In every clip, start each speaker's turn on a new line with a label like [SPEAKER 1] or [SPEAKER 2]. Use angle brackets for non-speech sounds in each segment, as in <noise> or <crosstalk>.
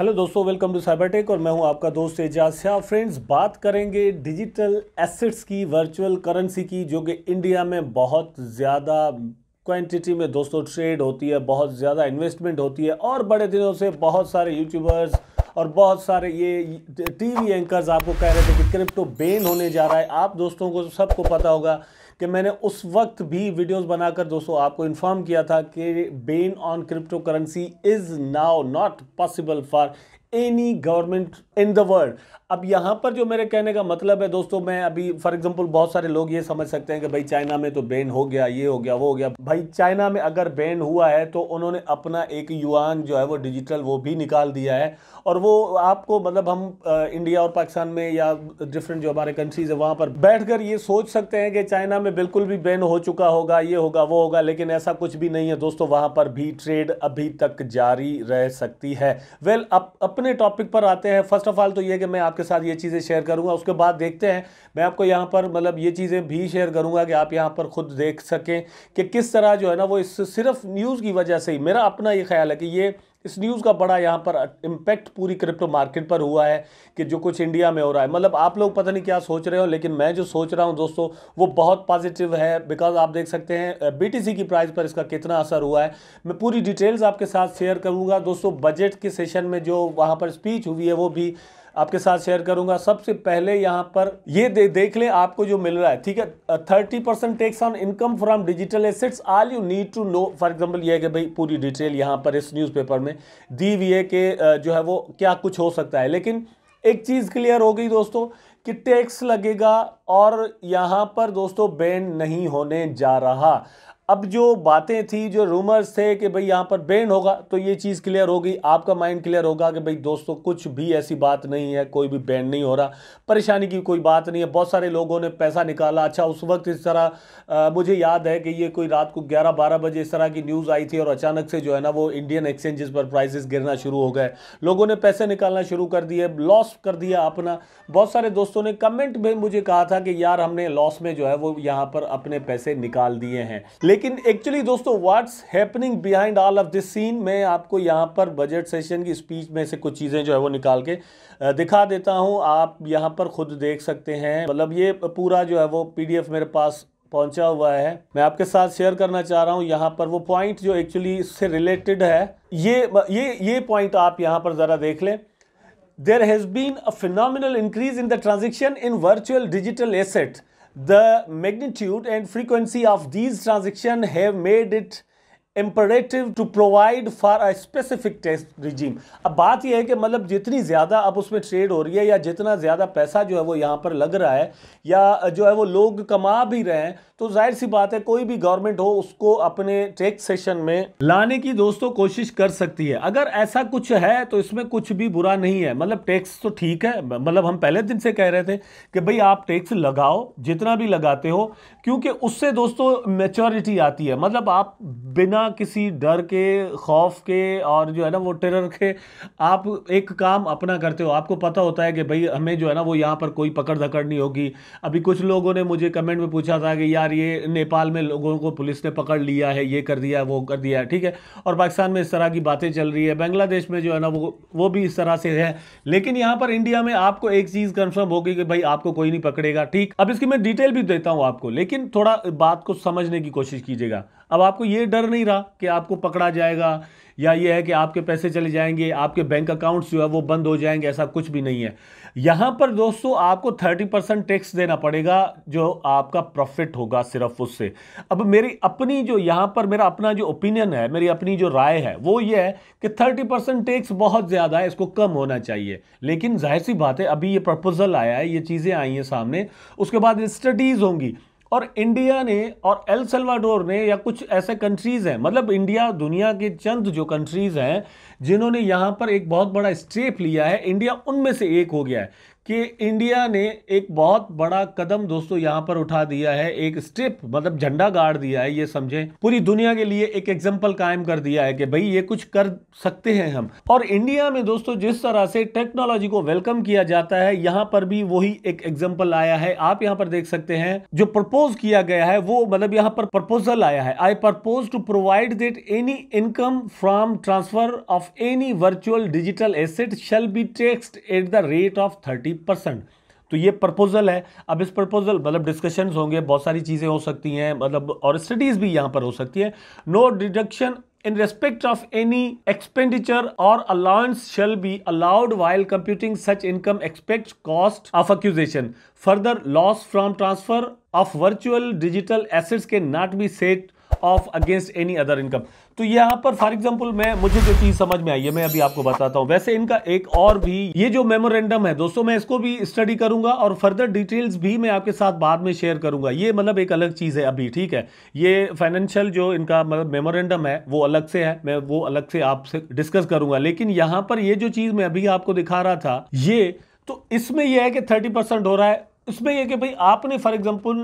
[SPEAKER 1] Hello दोस्तों welcome to cyber tech और मैं हूं आपका दोस्त एजाज शाह फ्रेंड्स बात करेंगे डिजिटल एसेट्स की वर्चुअल करेंसी की जो कि इंडिया में बहुत ज़्यादा क्वांटिटी में दोस्तों ट्रेड होती है बहुत ज़्यादा इन्वेस्टमेंट होती है और बड़े दिनों से बहुत सारे यूट्यूबर्स और बहुत सारे ये टीवी एंकर्स आपको कह रहे थे कि क्रिप्टो बेन होने जा रहा है आप दोस्तों को सबको पता होगा कि मैंने उस वक्त भी वीडियोस बनाकर दोस्तों आपको इन्फॉर्म किया था कि ban on cryptocurrency is now not possible for any government in the world अब यहाँ पर जो मेरे कहने का मतलब है दोस्तों मैं अभी फॉर एग्जांपल बहुत सारे लोग ये समझ सकते हैं कि भाई चाइना में तो बैन हो गया ये हो गया वो हो गया भाई चाइना में अगर बैन हुआ है तो उन्होंने अपना एक युआन जो है वो डिजिटल वो भी निकाल दिया है और वो आपको मतलब हम इंडिया और पाकिस्तान में या डिफरेंट जो हमारे कंट्रीज है वहाँ पर बैठ कर ये सोच सकते हैं कि चाइना में बिल्कुल भी बैन हो चुका होगा ये होगा वो होगा लेकिन ऐसा कुछ भी नहीं है दोस्तों वहाँ पर भी ट्रेड अभी तक जारी रह सकती है वेल अपने टॉपिक पर आते हैं फर्स्ट ऑफ ऑल तो ये कि मैं आपके आपके साथ ये चीज़ें शेयर करूँगा उसके बाद देखते हैं मैं आपको यहाँ पर मतलब ये चीज़ें भी शेयर करूँगा कि आप यहाँ पर खुद देख सकें कि किस तरह जो है ना वो इस सिर्फ न्यूज़ की वजह से ही मेरा अपना ये ख्याल है कि ये इस न्यूज़ का बड़ा यहाँ पर इम्पैक्ट पूरी क्रिप्टो मार्केट पर हुआ है कि जो कुछ इंडिया में हो रहा है मतलब आप लोग पता नहीं क्या सोच रहे हो लेकिन मैं जो सोच रहा हूँ दोस्तों वो बहुत पॉजिटिव है बिकॉज आप देख सकते हैं बीटीसी की प्राइस पर इसका कितना असर हुआ है मैं पूरी डिटेल्स आपके साथ शेयर करूँगा दोस्तों बजट के सेशन में जो वहाँ पर स्पीच हुई है वो भी आपके साथ शेयर करूंगा सबसे पहले यहाँ पर ये दे, देख लें आपको जो मिल रहा है ठीक है thirty percent tax on income from digital assets all you need to know for example ये है कि भाई पूरी डिटेल यहाँ पर इस न्यूज़पेपर में दी हुई है कि जो है वो क्या कुछ हो सकता है लेकिन एक चीज़ क्लियर हो गई दोस्तों कि टैक्स लगेगा और यहाँ पर दोस्तों बैन नहीं होने जा रहा अब जो बातें थी जो रूमर्स थे कि भाई यहाँ पर बैन होगा तो ये चीज़ क्लियर होगी आपका माइंड क्लियर होगा कि भाई दोस्तों कुछ भी ऐसी बात नहीं है कोई भी बैन नहीं हो रहा परेशानी की कोई बात नहीं है बहुत सारे लोगों ने पैसा निकाला अच्छा उस वक्त इस तरह आ, मुझे याद है कि ये कोई रात को ग्यारह बारह बजे इस तरह की न्यूज़ आई थी और अचानक से जो है ना वो इंडियन एक्सचेंजेस पर प्राइजेस गिरना शुरू हो गए लोगों ने पैसे निकालना शुरू कर दिए लॉस कर दिया अपना बहुत सारे दोस्तों ने कमेंट में मुझे कहा था कि यार हमने लॉस में जो है वो यहाँ पर अपने पैसे निकाल दिए हैं लेकिन लेकिन एक्चुअली दोस्तों what's happening behind all of this scene मैं आपको यहाँ पर बजट सेशन की स्पीच में से कुछ चीज़ें जो है वो निकाल के दिखा देता हूँ आप यहाँ पर खुद देख सकते हैं मतलब ये पूरा जो है वो पीडीएफ मेरे पास पहुँचा हुआ है मैं आपके साथ शेयर करना चाह रहा हूँ यहाँ पर वो पॉइंट जो एक्चुअली इससे रिलेटेड है ये ये ये पॉइंट आप यहाँ पर ज़रा देख लें there has been a phenomenal increase in the transaction in virtual digital asset The magnitude and frequency of these transactions have made it imperative to provide for a specific tax regime अब बात यह है कि मतलब जितनी ज़्यादा अब उसमें ट्रेड हो रही है या जितना ज़्यादा पैसा जो है वो यहाँ पर लग रहा है या जो है वो लोग कमा भी रहे हैं तो जाहिर सी बात है कोई भी गवर्नमेंट हो उसको अपने टैक्स सेशन में लाने की दोस्तों कोशिश कर सकती है अगर ऐसा कुछ है तो इसमें कुछ भी बुरा नहीं है मतलब टैक्स तो ठीक है मतलब हम पहले दिन से कह रहे थे कि भाई आप टैक्स लगाओ जितना भी लगाते हो क्योंकि उससे दोस्तों मेचोरिटी आती है मतलब आप बिना किसी डर के खौफ के और जो है ना वो टेरर के आप एक काम अपना करते हो आपको पता होता है कि भाई हमें जो है ना वो यहाँ पर कोई पकड़ धकड़ नहीं होगी अभी कुछ लोगों ने मुझे कमेंट में पूछा था कि यार ये नेपाल में लोगों को पुलिस ने पकड़ लिया है ये कर दिया है वो कर दिया है ठीक है और पाकिस्तान में इस तरह की बातें चल रही है बांग्लादेश में जो है ना वो वो भी इस तरह से है लेकिन यहाँ पर इंडिया में आपको एक चीज़ कन्फर्म होगी कि भाई आपको कोई नहीं पकड़ेगा ठीक अब इसकी मैं डिटेल भी देता हूँ आपको लेकिन थोड़ा बात को समझने की कोशिश कीजिएगा अब आपको ये डर नहीं रहा कि आपको पकड़ा जाएगा या ये है कि आपके पैसे चले जाएंगे आपके बैंक अकाउंट्स जो है वो बंद हो जाएंगे ऐसा कुछ भी नहीं है यहाँ पर दोस्तों आपको 30 परसेंट टैक्स देना पड़ेगा जो आपका प्रॉफिट होगा सिर्फ उससे अब मेरी अपनी जो यहाँ पर मेरा अपना जो ओपिनियन है मेरी अपनी जो राय है वो ये है कि 30 परसेंट टैक्स बहुत ज़्यादा है इसको कम होना चाहिए लेकिन जाहिर सी बात है अभी ये प्रपोजल आया है ये चीज़ें आई हैं सामने उसके बाद स्टडीज़ होंगी और इंडिया ने और एल सेल्वाडोर ने या कुछ ऐसे कंट्रीज़ हैं मतलब इंडिया दुनिया के चंद जो कंट्रीज़ हैं जिन्होंने यहाँ पर एक बहुत बड़ा स्टेप लिया है इंडिया उनमें से एक हो गया है कि इंडिया ने एक बहुत बड़ा कदम दोस्तों यहाँ पर उठा दिया है एक स्टेप मतलब झंडा गाड़ दिया है ये समझें पूरी दुनिया के लिए एक एग्जाम्पल कायम कर दिया है कि भाई ये कुछ कर सकते हैं हम और इंडिया में दोस्तों जिस तरह से टेक्नोलॉजी को वेलकम किया जाता है यहां पर भी वही एक एग्जाम्पल आया है आप यहाँ पर देख सकते हैं जो प्रपोज किया गया है वो मतलब यहाँ पर प्रपोजल आया है I propose to provide that any income from transfer of any virtual digital asset shall be taxed at the rate of thirty percent तो ये प्रपोजल है अब इस प्रपोजल मतलब डिस्कशंस होंगे बहुत सारी चीज़ें हो सकती हैं मतलब और स्टडीज भी यहाँ पर हो सकती है no deduction in respect of any expenditure or allowance shall be allowed while computing such income except cost of acquisition further loss from transfer of virtual digital assets के not be set off against any other income तो यहाँ पर for example मैं मुझे जो चीज समझ में आई है मैं अभी आपको बताता हूँ वैसे इनका एक और भी ये जो मेमोरेंडम है दोस्तों मैं इसको भी स्टडी करूंगा और फर्दर डिटेल्स भी मैं आपके साथ बाद में शेयर करूंगा ये मतलब एक अलग चीज है अभी ठीक है ये फाइनेंशियल जो इनका मतलब मेमोरेंडम है वो अलग से है मैं वो अलग से आपसे डिस्कस करूंगा लेकिन यहाँ पर ये जो चीज मैं अभी आपको दिखा रहा था ये तो इसमें यह है कि थर्टी परसेंट हो रहा है उसमें यह कि भाई आपने for example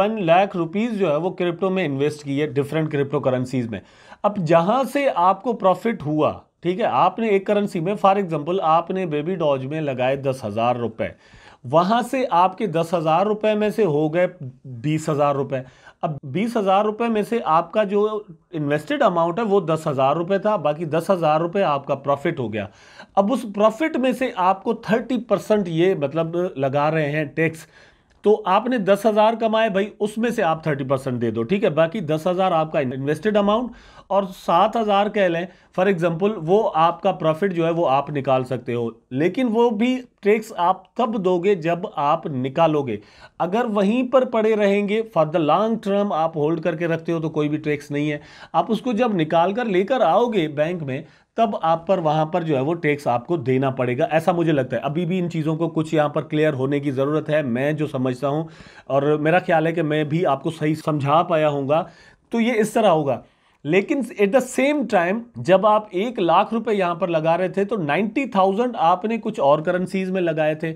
[SPEAKER 1] one lakh rupees जो है वो क्रिप्टो में इन्वेस्ट की है डिफरेंट क्रिप्टो करेंसीज में अब जहां से आपको प्रॉफिट हुआ ठीक है आपने एक करेंसी में फॉर एग्जांपल आपने बेबी डॉज में लगाए दस हज़ार रुपए वहां से आपके दस हज़ार रुपए में से हो गए बीस हज़ार रुपए अब बीस हज़ार रुपए में से आपका जो इन्वेस्टेड अमाउंट है वो दस हज़ार रुपए था बाकी दस हज़ार रुपए आपका प्रॉफिट हो गया अब उस प्रॉफिट में से आपको थर्टी परसेंट ये मतलब लगा रहे हैं टैक्स तो आपने दस हज़ार कमाए भाई उसमें से आप थर्टी परसेंट दे दो ठीक है बाकी दस हज़ार आपका इन्वेस्टेड अमाउंट और सात हज़ार कह लें फॉर एग्जांपल वो आपका प्रॉफिट जो है वो आप निकाल सकते हो लेकिन वो भी टैक्स आप तब दोगे जब आप निकालोगे अगर वहीं पर पड़े रहेंगे फॉर द लॉन्ग टर्म आप होल्ड करके रखते हो तो कोई भी टैक्स नहीं है आप उसको जब निकाल कर लेकर आओगे बैंक में तब आप पर वहाँ पर जो है वो टैक्स आपको देना पड़ेगा ऐसा मुझे लगता है अभी भी इन चीज़ों को कुछ यहाँ पर क्लियर होने की ज़रूरत है मैं जो समझता हूँ और मेरा ख्याल है कि मैं भी आपको सही समझा पाया हूँगा तो ये इस तरह होगा लेकिन एट द सेम टाइम जब आप एक लाख रुपए यहाँ पर लगा रहे थे तो नाइन्टी थाउजेंड आपने कुछ और करेंसीज में लगाए थे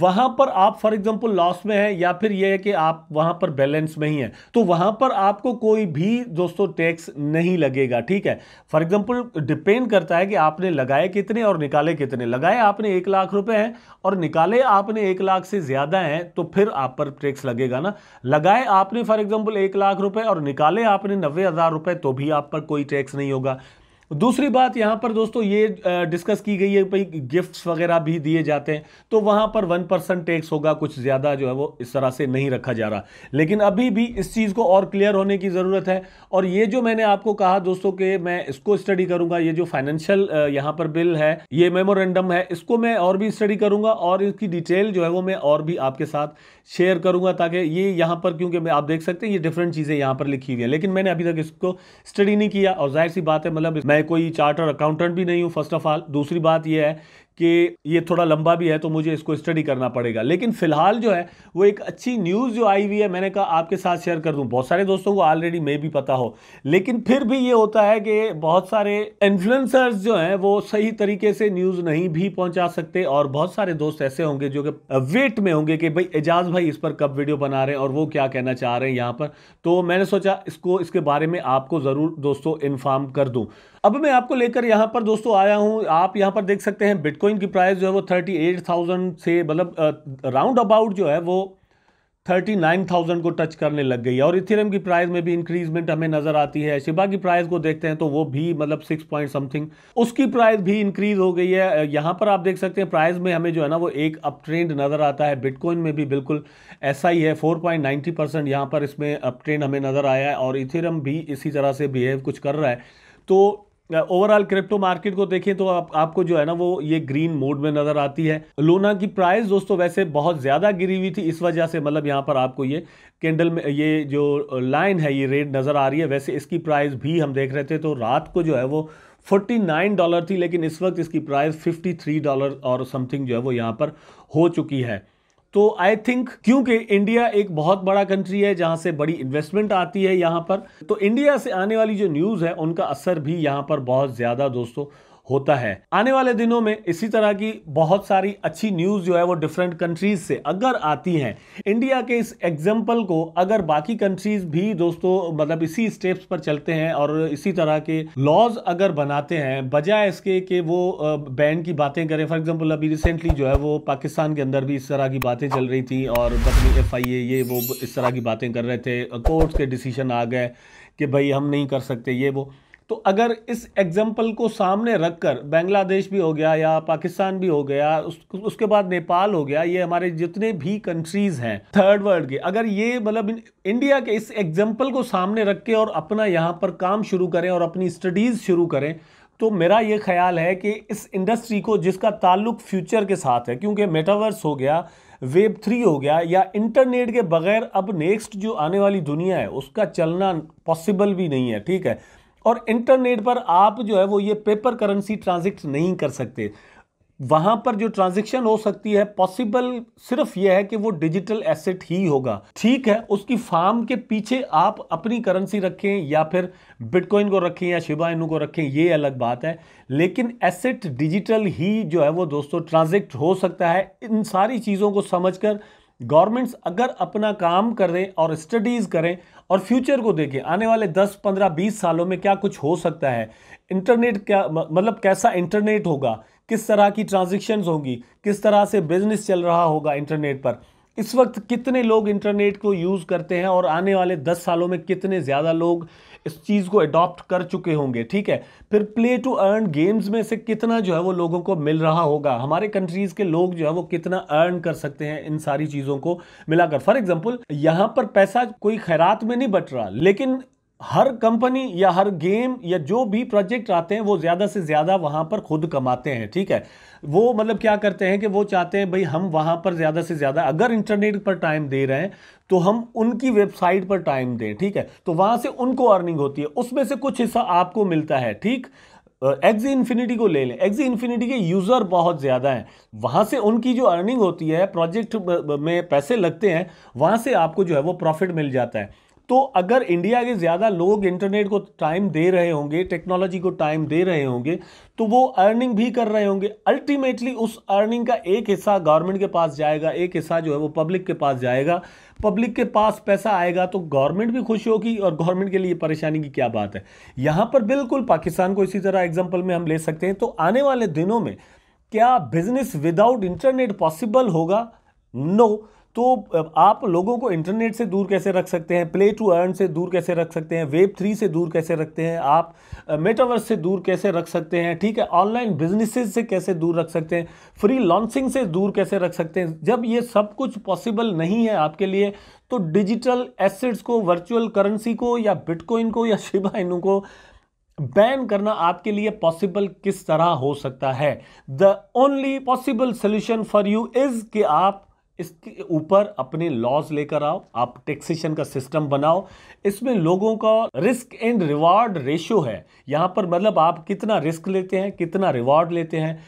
[SPEAKER 1] वहां पर आप फॉर एग्जाम्पल लॉस में है या फिर यह है कि आप वहां पर बैलेंस में ही हैं तो वहां पर आपको कोई भी दोस्तों टैक्स नहीं लगेगा ठीक है फॉर एग्जाम्पल डिपेंड करता है कि आपने लगाए कितने और निकाले कितने लगाए आपने एक लाख रुपए हैं और निकाले आपने एक लाख से ज्यादा हैं तो फिर आप पर टैक्स लगेगा ना लगाए आपने फॉर एग्जाम्पल एक लाख रुपए और निकाले आपने नब्बे हजार रुपए तो भी आप पर कोई टैक्स नहीं होगा दूसरी बात यहाँ पर दोस्तों ये डिस्कस की गई है भाई गिफ्ट्स वगैरह भी दिए जाते हैं तो वहाँ पर वन परसेंट टैक्स होगा कुछ ज़्यादा जो है वो इस तरह से नहीं रखा जा रहा लेकिन अभी भी इस चीज़ को और क्लियर होने की ज़रूरत है और ये जो मैंने आपको कहा दोस्तों कि मैं इसको स्टडी करूँगा ये जो फाइनेंशियल यहाँ पर बिल है ये मेमोरेंडम है इसको मैं और भी स्टडी करूँगा और इसकी डिटेल जो है वो मैं और भी आपके साथ शेयर करूँगा ताकि ये यहाँ पर क्योंकि आप देख सकते हैं ये डिफरेंट चीज़ें यहाँ पर लिखी हुई है लेकिन मैंने अभी तक इसको स्टडी नहीं किया और जाहिर सी बात है मतलब मैं मैं कोई चार्टर अकाउंटेंट भी नहीं हूँ फर्स्ट ऑफ ऑल दूसरी बात यह है कि ये थोड़ा लंबा भी है तो मुझे इसको स्टडी करना पड़ेगा लेकिन फिलहाल जो है वो एक अच्छी न्यूज़ जो आई हुई है मैंने कहा आपके साथ शेयर कर दूं बहुत सारे दोस्तों को ऑलरेडी मैं भी पता हो लेकिन फिर भी ये होता है कि बहुत सारे इन्फ्लुएंसर्स जो हैं वो सही तरीके से न्यूज़ नहीं भी पहुंचा सकते और बहुत सारे दोस्त ऐसे होंगे जो कि वेट में होंगे कि भाई एजाज भाई इस पर कब वीडियो बना रहे हैं और वो क्या कहना चाह रहे हैं यहाँ पर तो मैंने सोचा इसको इसके बारे में आपको ज़रूर दोस्तों इन्फॉर्म कर दूँ अब मैं आपको लेकर यहाँ पर दोस्तों आया हूँ आप यहाँ पर देख सकते हैं बिटकॉइन बिटकॉइन की प्राइस जो है वो थर्टी एट थाउजेंड से मतलब राउंड अबाउट जो है वो थर्टी नाइन थाउजेंड को टच करने लग गई है और इथेरियम की प्राइस में भी इंक्रीजमेंट हमें नज़र आती है शिबा की प्राइस को देखते हैं तो वो भी मतलब सिक्स पॉइंट समथिंग उसकी प्राइस भी इंक्रीज हो गई है यहाँ पर आप देख सकते हैं प्राइस में हमें जो है ना वो एक अप ट्रेंड नज़र आता है बिटकॉइन में भी बिल्कुल ऐसा ही है फोर पॉइंट नाइन्टी परसेंट यहाँ पर इसमें अप ट्रेंड हमें नज़र आया है और इथेरियम भी इसी तरह से बिहेव कुछ कर रहा है तो ओवरऑल क्रिप्टो मार्केट को देखें तो आप, आपको जो है ना वो ये ग्रीन मोड में नजर आती है लोना की प्राइस दोस्तों वैसे बहुत ज़्यादा गिरी हुई थी इस वजह से मतलब यहाँ पर आपको ये कैंडल में ये जो लाइन है ये रेड नज़र आ रही है वैसे इसकी प्राइस भी हम देख रहे थे तो रात को जो है वो 49 डॉलर थी लेकिन इस वक्त इसकी प्राइस 53 डॉलर और समथिंग जो है वो यहाँ पर हो चुकी है तो आई थिंक क्योंकि इंडिया एक बहुत बड़ा कंट्री है जहां से बड़ी इन्वेस्टमेंट आती है यहां पर तो इंडिया से आने वाली जो न्यूज़ है उनका असर भी यहां पर बहुत ज़्यादा दोस्तों होता है आने वाले दिनों में इसी तरह की बहुत सारी अच्छी न्यूज जो है वो डिफरेंट कंट्रीज से अगर आती हैं इंडिया के इस एग्जाम्पल को अगर बाकी कंट्रीज भी दोस्तों मतलब इसी स्टेप्स पर चलते हैं और इसी तरह के लॉज अगर बनाते हैं बजाय इसके कि वो बैन की बातें करें फॉर एग्जाम्पल अभी रिसेंटली जो है वो पाकिस्तान के अंदर भी इस तरह की बातें चल रही थी और बदली एफ आई ए ये वो इस तरह की बातें कर रहे थे कोर्ट्स के डिसीजन आ गए कि भाई हम नहीं कर सकते ये वो तो अगर इस एग्जाम्पल को सामने रख कर बांग्लादेश भी हो गया या पाकिस्तान भी हो गया उस, उसके बाद नेपाल हो गया ये हमारे जितने भी कंट्रीज़ हैं थर्ड वर्ल्ड के अगर ये मतलब इंडिया के इस एग्जाम्पल को सामने रख के और अपना यहाँ पर काम शुरू करें और अपनी स्टडीज़ शुरू करें तो मेरा ये ख्याल है कि इस इंडस्ट्री को जिसका ताल्लुक फ्यूचर के साथ है क्योंकि मेटावर्स हो गया वेब थ्री हो गया या इंटरनेट के बगैर अब नेक्स्ट जो आने वाली दुनिया है उसका चलना पॉसिबल भी नहीं है ठीक है और इंटरनेट पर आप जो है वो ये पेपर करेंसी ट्रांजेक्ट नहीं कर सकते वहां पर जो ट्रांजेक्शन हो सकती है पॉसिबल सिर्फ यह है कि वो डिजिटल एसेट ही होगा ठीक है उसकी फार्म के पीछे आप अपनी करेंसी रखें या फिर बिटकॉइन को रखें या शिबा इनू को रखें ये अलग बात है लेकिन एसेट डिजिटल ही जो है वो दोस्तों ट्रांजेक्ट हो सकता है इन सारी चीज़ों को समझकर गवर्नमेंट्स अगर अपना काम करें और स्टडीज़ करें और फ्यूचर को देखें आने वाले 10, 15, 20 सालों में क्या कुछ हो सकता है इंटरनेट क्या मतलब कैसा इंटरनेट होगा किस तरह की ट्रांजेक्शन्स होंगी किस तरह से बिजनेस चल रहा होगा इंटरनेट पर इस वक्त कितने लोग इंटरनेट को यूज़ करते हैं और आने वाले दस सालों में कितने ज़्यादा लोग इस चीज़ को अडॉप्ट कर चुके होंगे ठीक है फिर प्ले टू अर्न गेम्स में से कितना जो है वो लोगों को मिल रहा होगा हमारे कंट्रीज़ के लोग जो है वो कितना अर्न कर सकते हैं इन सारी चीज़ों को मिलाकर फॉर एग्जाम्पल यहाँ पर पैसा कोई खैरात में नहीं बट रहा लेकिन हर कंपनी या हर गेम या जो भी प्रोजेक्ट आते हैं वो ज़्यादा से ज़्यादा वहाँ पर खुद कमाते हैं ठीक है वो मतलब क्या करते हैं कि वो चाहते हैं भाई हम वहाँ पर ज़्यादा से ज़्यादा अगर इंटरनेट पर टाइम दे रहे हैं तो हम उनकी वेबसाइट पर टाइम दें ठीक है तो वहाँ से उनको अर्निंग होती है उसमें से कुछ हिस्सा आपको मिलता है ठीक एग्जी इन्फिनिटी को ले लें एग्जी इन्फिनिटी के यूज़र बहुत ज़्यादा हैं वहाँ से उनकी जो अर्निंग होती है प्रोजेक्ट में पैसे लगते हैं वहाँ से आपको जो है वो प्रॉफिट मिल जाता है तो अगर इंडिया के ज़्यादा लोग इंटरनेट को टाइम दे रहे होंगे टेक्नोलॉजी को टाइम दे रहे होंगे तो वो अर्निंग भी कर रहे होंगे अल्टीमेटली उस अर्निंग का एक हिस्सा गवर्नमेंट के पास जाएगा एक हिस्सा जो है वो पब्लिक के पास जाएगा पब्लिक के पास पैसा आएगा तो गवर्नमेंट भी खुश होगी और गवर्नमेंट के लिए परेशानी की क्या बात है यहाँ पर बिल्कुल पाकिस्तान को इसी तरह एग्जाम्पल में हम ले सकते हैं तो आने वाले दिनों में क्या बिजनेस विदाउट इंटरनेट पॉसिबल होगा नो no. तो आप लोगों को इंटरनेट से दूर कैसे रख सकते हैं प्ले टू अर्न से दूर कैसे रख सकते हैं वेब थ्री से दूर कैसे रखते हैं आप मेटावर्स से दूर कैसे रख सकते हैं ठीक है ऑनलाइन बिजनेसेस से कैसे दूर रख सकते हैं फ्री लॉन्चिंग से दूर कैसे रख सकते हैं जब ये सब कुछ पॉसिबल नहीं है आपके लिए तो डिजिटल एसेट्स को वर्चुअल करेंसी को या बिटकॉइन को या शिबा <laughs> इनू को बैन करना आपके लिए पॉसिबल किस तरह हो सकता है the only possible solution for you is कि आप इसके ऊपर अपने लॉज लेकर आओ आप टैक्सेशन का सिस्टम बनाओ इसमें लोगों का रिस्क एंड रिवार्ड रेशियो है यहाँ पर मतलब आप कितना रिस्क लेते हैं कितना रिवार्ड लेते हैं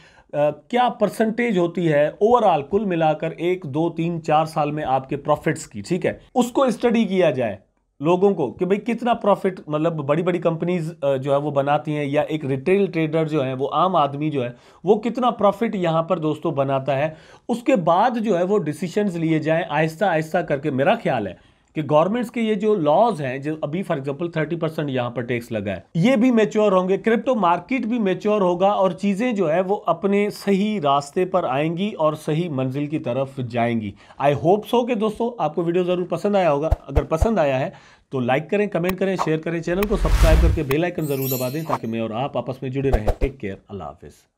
[SPEAKER 1] Uh, क्या परसेंटेज होती है ओवरऑल कुल मिलाकर एक दो तीन चार साल में आपके प्रॉफिट्स की ठीक है उसको स्टडी किया जाए लोगों को कि भाई कितना प्रॉफिट मतलब बड़ी बड़ी कंपनीज जो है वो बनाती हैं या एक रिटेल ट्रेडर जो है वो आम आदमी जो है वो कितना प्रॉफिट यहाँ पर दोस्तों बनाता है उसके बाद जो है वो डिसीशंस लिए जाएं आहिस्ता आहिस्ता करके मेरा ख्याल है कि गवर्नमेंट्स के ये जो लॉज हैं जो अभी फॉर एग्जांपल 30 परसेंट यहाँ पर टैक्स लगा है ये भी मेच्योर होंगे क्रिप्टो मार्केट भी मेच्योर होगा और चीज़ें जो है वो अपने सही रास्ते पर आएंगी और सही मंजिल की तरफ जाएंगी आई होप सो के दोस्तों आपको वीडियो ज़रूर पसंद आया होगा अगर पसंद आया है तो लाइक करें कमेंट करें शेयर करें चैनल को सब्सक्राइब करके बेलाइकन जरूर दबा दें ताकि मैं और आप आपस में जुड़े रहें टेक केयर अल्लाह हाफिज़